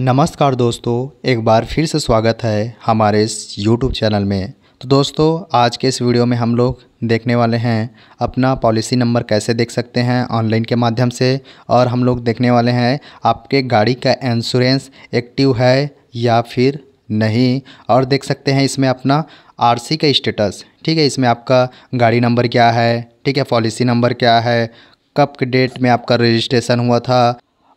नमस्कार दोस्तों एक बार फिर से स्वागत है हमारे इस यूट्यूब चैनल में तो दोस्तों आज के इस वीडियो में हम लोग देखने वाले हैं अपना पॉलिसी नंबर कैसे देख सकते हैं ऑनलाइन के माध्यम से और हम लोग देखने वाले हैं आपके गाड़ी का इंश्योरेंस एक्टिव है या फिर नहीं और देख सकते हैं इसमें अपना आरसी का स्टेटस ठीक है इसमें आपका गाड़ी नंबर क्या है ठीक है पॉलिसी नंबर क्या है कब के डेट में आपका रजिस्ट्रेशन हुआ था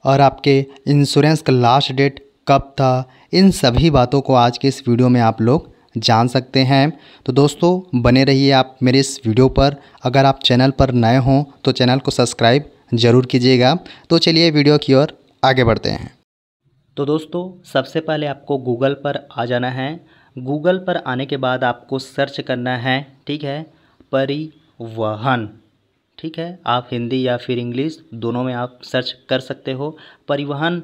और आपके इंश्योरेंस का लास्ट डेट कब था इन सभी बातों को आज के इस वीडियो में आप लोग जान सकते हैं तो दोस्तों बने रहिए आप मेरे इस वीडियो पर अगर आप चैनल पर नए हों तो चैनल को सब्सक्राइब ज़रूर कीजिएगा तो चलिए वीडियो की ओर आगे बढ़ते हैं तो दोस्तों सबसे पहले आपको गूगल पर आ जाना है गूगल पर आने के बाद आपको सर्च करना है ठीक है परिवहन ठीक है आप हिंदी या फिर इंग्लिश दोनों में आप सर्च कर सकते हो परिवहन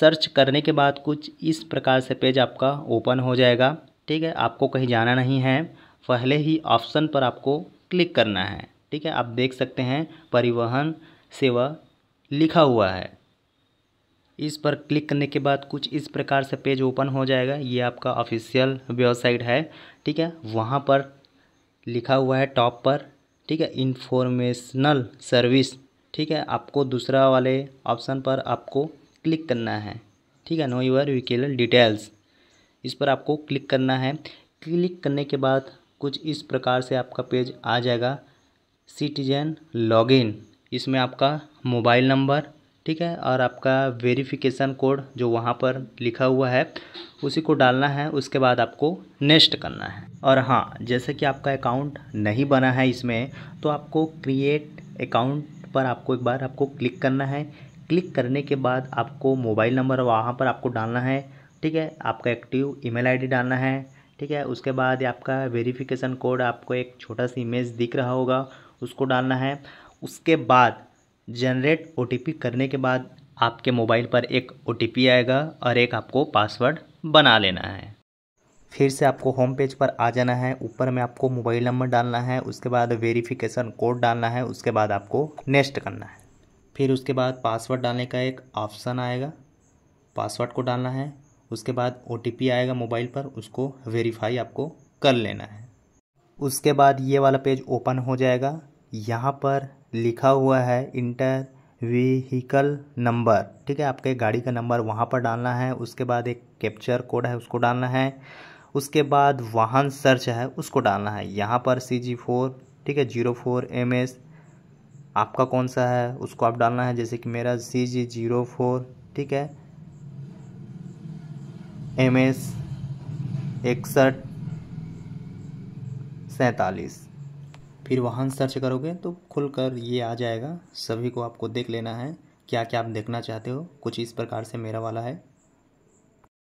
सर्च करने के बाद कुछ इस प्रकार से पेज आपका ओपन हो जाएगा ठीक है आपको कहीं जाना नहीं है पहले ही ऑप्शन पर आपको क्लिक करना है ठीक है आप देख सकते हैं परिवहन सेवा लिखा हुआ है इस पर क्लिक करने के बाद कुछ इस प्रकार से पेज ओपन हो जाएगा ये आपका ऑफिशियल वेबसाइट है ठीक है वहाँ पर लिखा हुआ है टॉप पर ठीक है इन्फॉर्मेशनल सर्विस ठीक है आपको दूसरा वाले ऑप्शन पर आपको क्लिक करना है ठीक है नो यूर विकेल डिटेल्स इस पर आपको क्लिक करना है क्लिक करने के बाद कुछ इस प्रकार से आपका पेज आ जाएगा सिटीजन लॉगिन इसमें आपका मोबाइल नंबर ठीक है और आपका वेरिफिकेशन कोड जो वहाँ पर लिखा हुआ है उसी को डालना है उसके बाद आपको नेक्स्ट करना है और हाँ जैसे कि आपका अकाउंट नहीं बना है इसमें तो आपको क्रिएट अकाउंट पर आपको एक बार आपको क्लिक करना है क्लिक करने के बाद आपको मोबाइल नंबर वहाँ पर आपको डालना है ठीक है आपका एक्टिव ईमेल आईडी डालना है ठीक है उसके बाद आपका वेरिफिकेशन कोड आपको एक छोटा सा इमेज दिख रहा होगा उसको डालना है उसके बाद जनरेट ओ करने के बाद आपके मोबाइल पर एक ओ आएगा और एक आपको पासवर्ड बना लेना है फिर से आपको होम पेज पर आ जाना है ऊपर में आपको मोबाइल नंबर डालना है उसके बाद वेरिफिकेशन कोड डालना है उसके बाद आपको नेक्स्ट करना है फिर उसके बाद पासवर्ड डालने का एक ऑप्शन आएगा पासवर्ड को डालना है उसके बाद ओ आएगा मोबाइल पर उसको वेरीफाई आपको कर लेना है उसके बाद ये वाला पेज ओपन हो जाएगा यहाँ पर लिखा हुआ है इंटर व्हीकल नंबर ठीक है आपके गाड़ी का नंबर वहाँ पर डालना है उसके बाद एक कैप्चर कोड है उसको डालना है उसके बाद वाहन सर्च है उसको डालना है यहाँ पर सी जी फोर ठीक है जीरो फोर एम एस आपका कौन सा है उसको आप डालना है जैसे कि मेरा सी जी जीरो फोर ठीक है एम एस इकसठ सैंतालीस फिर वाहन सर्च करोगे तो खुल कर ये आ जाएगा सभी को आपको देख लेना है क्या क्या आप देखना चाहते हो कुछ इस प्रकार से मेरा वाला है